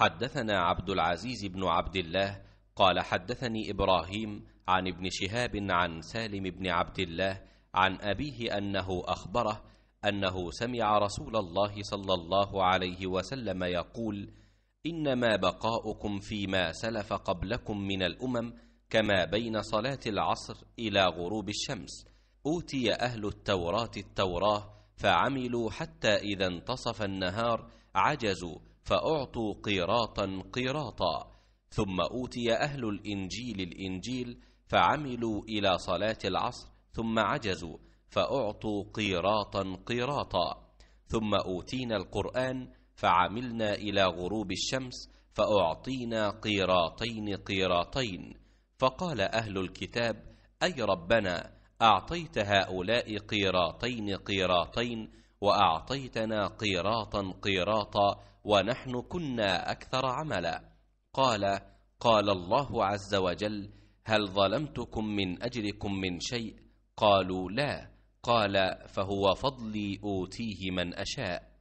حدثنا عبد العزيز بن عبد الله قال حدثني ابراهيم عن ابن شهاب عن سالم بن عبد الله عن ابيه انه اخبره انه سمع رسول الله صلى الله عليه وسلم يقول انما بقاؤكم فيما سلف قبلكم من الامم كما بين صلاه العصر الى غروب الشمس اوتي اهل التوراه التوراه فعملوا حتى اذا انتصف النهار عجزوا فأعطوا قيراطا قيراطا ثم أوتي أهل الإنجيل الإنجيل فعملوا إلى صلاة العصر ثم عجزوا فأعطوا قيراطا قيراطا ثم أوتينا القرآن فعملنا إلى غروب الشمس فأعطينا قيراطين قيراطين فقال أهل الكتاب أي ربنا أعطيت هؤلاء قيراطين قيراطين وأعطيتنا قيراطا قيراطا ونحن كنا أكثر عملا قال قال الله عز وجل هل ظلمتكم من أجركم من شيء قالوا لا قال فهو فضلي أوتيه من أشاء